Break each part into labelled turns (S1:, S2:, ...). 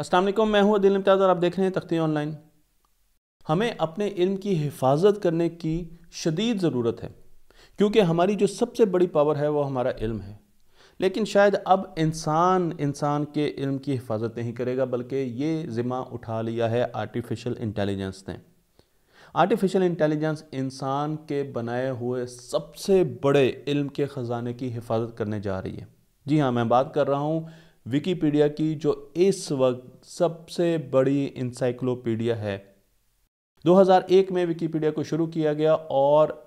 S1: असलम मैं हूँ दिल इम्तियाज़ और आप देख रहे हैं तख्ती ऑनलाइन हमें अपने इल्म की हिफाजत करने की शदीद ज़रूरत है क्योंकि हमारी जो सबसे बड़ी पावर है वह हमारा इल्म है लेकिन शायद अब इंसान इंसान के इल्म की हिफाजत नहीं करेगा बल्कि ये ज़िम्मा उठा लिया है आर्टिफिशियल इंटेलिजेंस ने आर्टिफिशियल इंटेलिजेंस इंसान के बनाए हुए सबसे बड़े इल्म के ख़जाने की हिफाजत करने जा रही है जी हाँ मैं बात कर रहा हूँ विकीपीडिया की जो इस वक्त सबसे बड़ी इंसाइक्लोपीडिया है 2001 में विकीपीडिया को शुरू किया गया और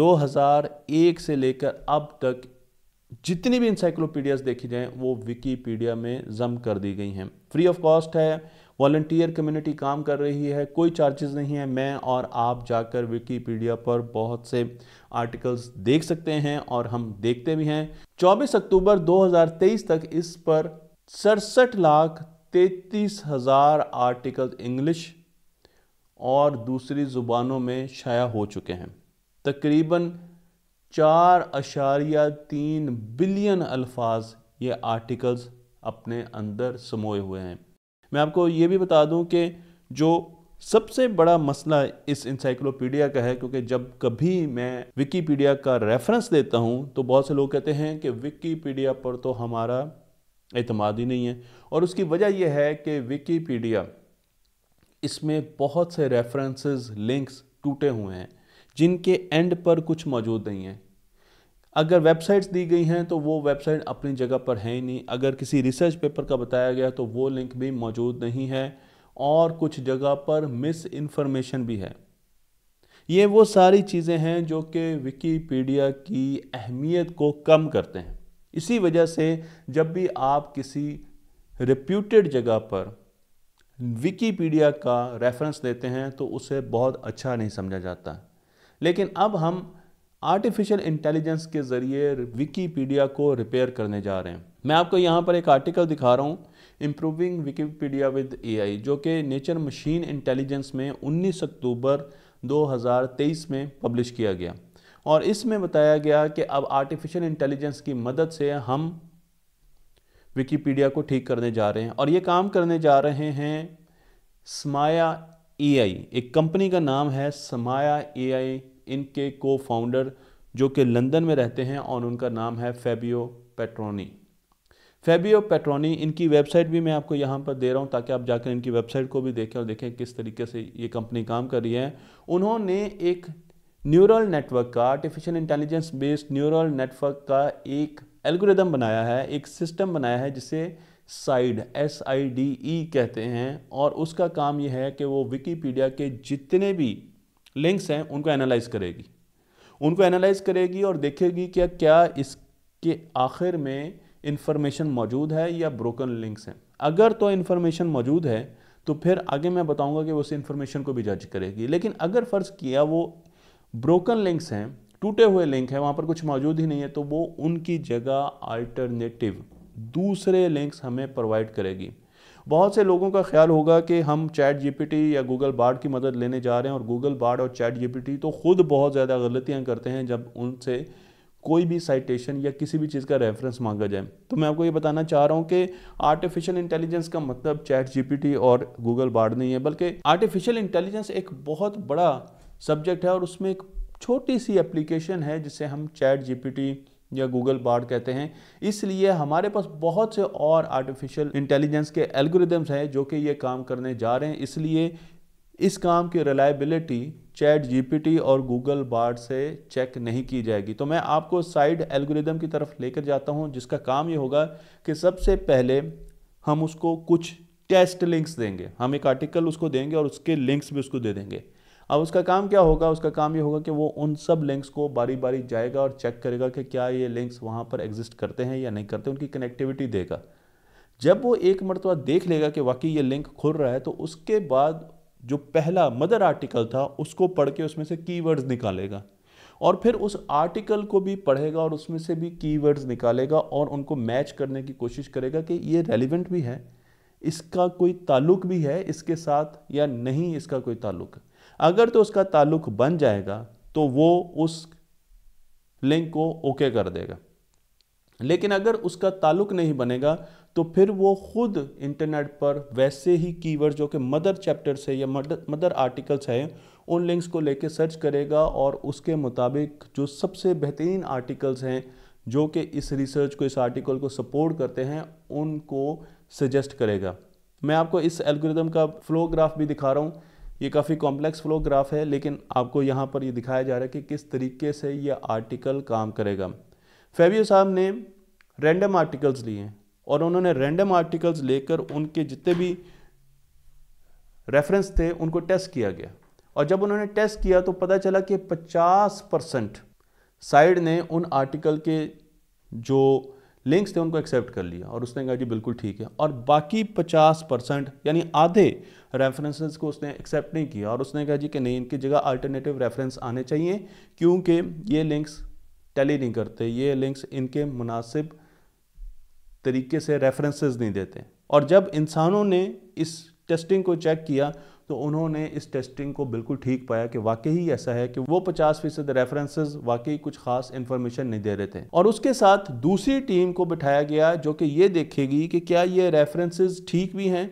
S1: 2001 से लेकर अब तक जितनी भी इंसाइक्लोपीडियाज देखी जाएं वो विकीपीडिया में जम कर दी गई हैं फ्री ऑफ कॉस्ट है वॉल्टियर कम्युनिटी काम कर रही है कोई चार्जेस नहीं है मैं और आप जाकर विकीपीडिया पर बहुत से आर्टिकल्स देख सकते हैं और हम देखते भी हैं 24 अक्टूबर 2023 तक इस पर सड़सठ लाख तैतीस हज़ार आर्टिकल इंग्लिश और दूसरी ज़ुबानों में शाया हो चुके हैं तकरीबन चार अशारिया तीन बिलियन अल्फाज ये आर्टिकल्स अपने अंदर समोए हुए हैं मैं आपको ये भी बता दूं कि जो सबसे बड़ा मसला इस इंसाइक्लोपीडिया का है क्योंकि जब कभी मैं विकीपीडिया का रेफरेंस देता हूँ तो बहुत से लोग कहते हैं कि विकीपीडिया पर तो हमारा अतमाद ही नहीं है और उसकी वजह यह है कि विकीपीडिया इसमें बहुत से रेफरेंसेस लिंक्स टूटे हुए हैं जिनके एंड पर कुछ मौजूद नहीं है अगर वेबसाइट्स दी गई हैं तो वो वेबसाइट अपनी जगह पर है ही नहीं अगर किसी रिसर्च पेपर का बताया गया तो वो लिंक भी मौजूद नहीं है और कुछ जगह पर मिस इन्फॉर्मेशन भी है ये वो सारी चीज़ें हैं जो कि विकीपीडिया की अहमियत को कम करते हैं इसी वजह से जब भी आप किसी रिप्यूटेड जगह पर विकीपीडिया का रेफरेंस देते हैं तो उसे बहुत अच्छा नहीं समझा जाता लेकिन अब हम आर्टिफिशियल इंटेलिजेंस के ज़रिए विकीपीडिया को रिपेयर करने जा रहे हैं मैं आपको यहाँ पर एक आर्टिकल दिखा रहा हूँ इम्प्रूविंग विकीपीडिया विद एआई जो कि नेचर मशीन इंटेलिजेंस में 19 अक्टूबर 2023 में पब्लिश किया गया और इसमें बताया गया कि अब आर्टिफिशियल इंटेलिजेंस की मदद से हम विकीपीडिया को ठीक करने जा रहे हैं और ये काम करने जा रहे हैं समाया ए एक कंपनी का नाम है समाया ए इनके को फाउंडर जो कि लंदन में रहते हैं और उनका नाम है फेबियो पेट्रोनी फेबियो पेट्रोनी इनकी वेबसाइट भी मैं आपको यहाँ पर दे रहा हूँ ताकि आप जाकर इनकी वेबसाइट को भी देखें और देखें किस तरीके से ये कंपनी काम कर रही है उन्होंने एक न्यूरल नेटवर्क का artificial intelligence based neural network का एक एल्गोरिदम बनाया है एक सिस्टम बनाया है जिसे side S I D E कहते हैं और उसका काम यह है कि वो विकीपीडिया के जितने भी लिंक्स हैं उनको एनालाइज करेगी उनको एनालाइज करेगी और देखेगी क्या क्या इसके आखिर में इंफॉर्मेशन मौजूद है या ब्रोकन लिंक्स हैं अगर तो इन्फॉर्मेशन मौजूद है तो फिर आगे मैं बताऊंगा कि वो उस इन्फॉर्मेशन को भी जज करेगी लेकिन अगर फ़र्ज़ किया वो ब्रोकन लिंक्स हैं टूटे हुए लिंक हैं वहाँ पर कुछ मौजूद ही नहीं है तो वो उनकी जगह अल्टरनेटिव दूसरे लिंक्स हमें प्रोवाइड करेगी बहुत से लोगों का ख्याल होगा कि हम चैट जीपीटी या गूगल बार्ड की मदद लेने जा रहे हैं और गूगल बार्ड और चैट जीपीटी तो ख़ुद बहुत ज़्यादा गलतियाँ करते हैं जब उनसे कोई भी साइटेशन या किसी भी चीज़ का रेफरेंस मांगा जाए तो मैं आपको ये बताना चाह रहा हूँ कि आर्टिफिशियल इंटेलिजेंस का मतलब चैट जीपीटी और गूगल बार्ड नहीं है बल्कि आर्टिफिशियल इंटेलिजेंस एक बहुत बड़ा सब्जेक्ट है और उसमें एक छोटी सी एप्लीकेशन है जिसे हम चैट जीपीटी या गूगल बार्ड कहते हैं इसलिए हमारे पास बहुत से और आर्टिफिशियल इंटेलिजेंस के एल्गोरिदम्स हैं जो कि ये काम करने जा रहे हैं इसलिए इस काम की रिलायबिलिटी चैट जीपीटी और गूगल बार्ड से चेक नहीं की जाएगी तो मैं आपको साइड एल्गोरिदम की तरफ लेकर जाता हूं जिसका काम ये होगा कि सबसे पहले हम उसको कुछ टेस्ट लिंक्स देंगे हम एक आर्टिकल उसको देंगे और उसके लिंक्स भी उसको दे देंगे अब उसका काम क्या होगा उसका काम ये होगा कि वो उन सब लिंक्स को बारी बारी जाएगा और चेक करेगा कि क्या ये लिंक्स वहाँ पर एग्जिस्ट करते हैं या नहीं करते उनकी कनेक्टिविटी देगा जब वो एक मरतबा देख लेगा कि वाकई ये लिंक खुल रहा है तो उसके बाद जो पहला मदर आर्टिकल था उसको पढ़ के उसमें से कीवर्ड्स निकालेगा और फिर उस आर्टिकल को भी पढ़ेगा और उसमें से भी कीवर्ड्स निकालेगा और उनको मैच करने की कोशिश करेगा कि ये रेलिवेंट भी है इसका कोई ताल्लुक भी है इसके साथ या नहीं इसका कोई ताल्लुक अगर तो उसका ताल्लुक बन जाएगा तो वो उस लिंक को ओके कर देगा लेकिन अगर उसका ताल्लुक नहीं बनेगा तो फिर वो खुद इंटरनेट पर वैसे ही कीवर्ड जो कि मदर चैप्टर से या मदर मदर आर्टिकल्स हैं उन लिंक्स को लेके सर्च करेगा और उसके मुताबिक जो सबसे बेहतरीन आर्टिकल्स हैं जो कि इस रिसर्च को इस आर्टिकल को सपोर्ट करते हैं उनको सजेस्ट करेगा मैं आपको इस एल्गोरिदम का फ्लोग्राफ भी दिखा रहा हूँ ये काफ़ी कॉम्प्लेक्स फ्लो ग्राफ है लेकिन आपको यहाँ पर ये दिखाया जा रहा है कि किस तरीके से ये आर्टिकल काम करेगा फेबियो साहब ने रैंडम आर्टिकल्स लिए और उन्होंने रैंडम आर्टिकल्स लेकर उनके जितने भी रेफरेंस थे उनको टेस्ट किया गया और जब उन्होंने टेस्ट किया तो पता चला कि 50 परसेंट साइड ने उन आर्टिकल के जो लिंक्स थे उनको एक्सेप्ट कर लिया और उसने कहा जी बिल्कुल ठीक है और बाकी पचास परसेंट यानी आधे रेफरेंसेस को उसने एक्सेप्ट नहीं किया और उसने कहा जी कि नहीं इनकी जगह अल्टरनेटिव रेफरेंस आने चाहिए क्योंकि ये लिंक्स टैली नहीं करते ये लिंक्स इनके मुनासिब तरीके से रेफरेंसेस नहीं देते और जब इंसानों ने इस टेस्टिंग को चेक किया तो उन्होंने इस टेस्टिंग को बिल्कुल ठीक पाया कि वाकई ही ऐसा है कि वो पचास फीसद रेफरेंसेज वाकई कुछ खास इन्फॉर्मेशन नहीं दे रहे थे और उसके साथ दूसरी टीम को बिठाया गया जो कि ये देखेगी कि क्या ये रेफरेंसेज ठीक भी हैं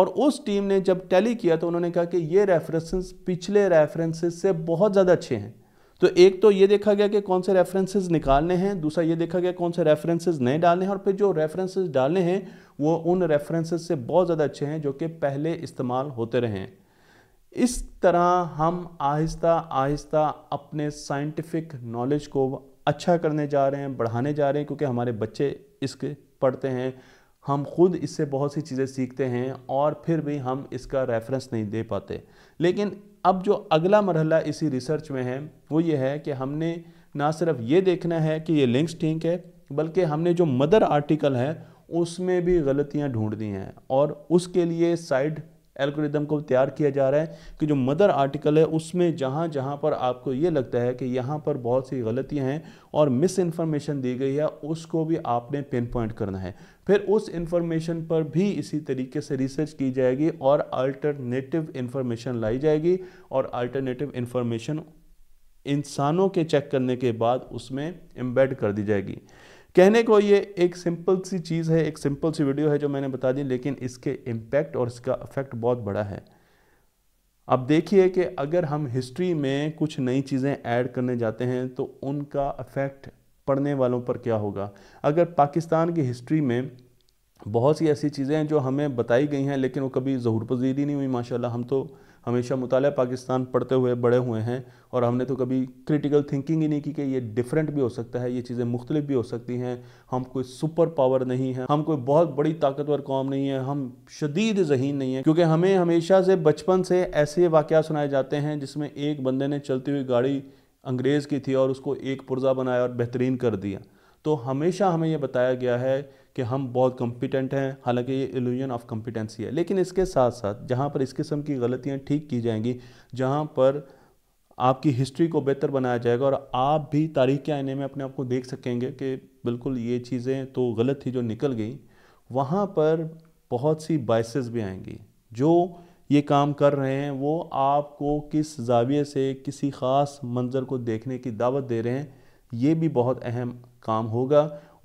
S1: और उस टीम ने जब टैली किया तो उन्होंने कहा कि ये रेफरेंसेस पिछले रेफरेंसेस से बहुत ज़्यादा अच्छे हैं तो एक तो ये देखा गया कि कौन से रेफरेंसेस निकालने हैं दूसरा ये देखा गया कौन से रेफरेंसेस नए डालने हैं और फिर जो रेफरेंसेस डालने हैं वो उन रेफरेंसेस से बहुत ज़्यादा अच्छे हैं जो कि पहले इस्तेमाल होते रहें इस तरह हम आहिस्ता आहिस्ता अपने साइंटिफिक नॉलेज को अच्छा करने जा रहे हैं बढ़ाने जा रहे हैं क्योंकि हमारे बच्चे इसके पढ़ते हैं हम खुद इससे बहुत सी चीज़ें सीखते हैं और फिर भी हम इसका रेफरेंस नहीं दे पाते लेकिन अब जो अगला मरहला इसी रिसर्च में है वो ये है कि हमने ना सिर्फ ये देखना है कि ये लिंक्स ठीक है बल्कि हमने जो मदर आर्टिकल है उसमें भी गलतियाँ ढूंढ दी हैं और उसके लिए साइड एल्गोरिदम को तैयार किया जा रहा है कि जो मदर आर्टिकल है उसमें जहाँ जहाँ पर आपको ये लगता है कि यहाँ पर बहुत सी गलतियाँ हैं और मिस इन्फॉर्मेशन दी गई है उसको भी आपने पिन पॉइंट करना है फिर उस इंफॉर्मेशन पर भी इसी तरीके से रिसर्च की जाएगी और अल्टरनेटिव इंफॉर्मेशन लाई जाएगी और अल्टरनेटिव इंफॉर्मेशन इंसानों के चेक करने के बाद उसमें एम्बेड कर दी जाएगी कहने को ये एक सिंपल सी चीज़ है एक सिंपल सी वीडियो है जो मैंने बता दी लेकिन इसके इम्पैक्ट और इसका इफेक्ट बहुत बड़ा है अब देखिए कि अगर हम हिस्ट्री में कुछ नई चीज़ें ऐड करने जाते हैं तो उनका इफेक्ट पढ़ने वालों पर क्या होगा अगर पाकिस्तान की हिस्ट्री में बहुत सी ऐसी चीज़ें हैं जो हमें बताई गई हैं लेकिन वो कभी ज़हूर पजीर ही नहीं हुई माशाल्लाह हम तो हमेशा मुताल पाकिस्तान पढ़ते हुए बड़े हुए हैं और हमने तो कभी क्रिटिकल थिंकिंग ही नहीं की कि ये डिफरेंट भी हो सकता है ये चीज़ें मुख्तलिफ भी हो सकती हैं हम कोई सुपर पावर नहीं है हम कोई बहुत बड़ी ताकतवर कौम नहीं है हम शदीद जहीन नहीं है क्योंकि हमें हमेशा से बचपन से ऐसे वाक़ सुनाए जाते हैं जिसमें एक बंदे ने चलती हुई गाड़ी अंग्रेज़ की थी और उसको एक पुर्जा बनाया और बेहतरीन कर दिया तो हमेशा हमें यह बताया गया है कि हम बहुत कम्पिटेंट हैं हालांकि ये एल्यूजन ऑफ कम्पिटेंसी है लेकिन इसके साथ साथ जहाँ पर इस किस्म की गलतियाँ ठीक की जाएंगी जहाँ पर आपकी हिस्ट्री को बेहतर बनाया जाएगा और आप भी तारीख के आईने में अपने आप को देख सकेंगे कि बिल्कुल ये चीज़ें तो गलत थी जो निकल गई वहाँ पर बहुत सी बाइसेस भी आएंगी जो ये काम कर रहे हैं वो आपको किस जाविये से किसी ख़ास मंज़र को देखने की दावत दे रहे हैं ये भी बहुत अहम काम होगा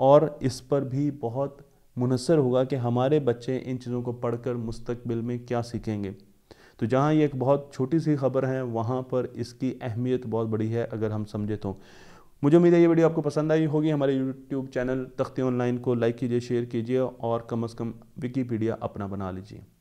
S1: और इस पर भी बहुत मुनसर होगा कि हमारे बच्चे इन चीज़ों को पढ़कर मुस्तबिल में क्या सीखेंगे तो जहाँ ये एक बहुत छोटी सी खबर है वहाँ पर इसकी अहमियत बहुत बड़ी है अगर हम समझे तो मुझे उम्मीद है ये वीडियो आपको पसंद आई होगी हमारे यूट्यूब चैनल तख्ती ऑनलाइन को लाइक कीजिए शेयर कीजिए और कम अज़ कम विकीपीडिया अपना बना लीजिए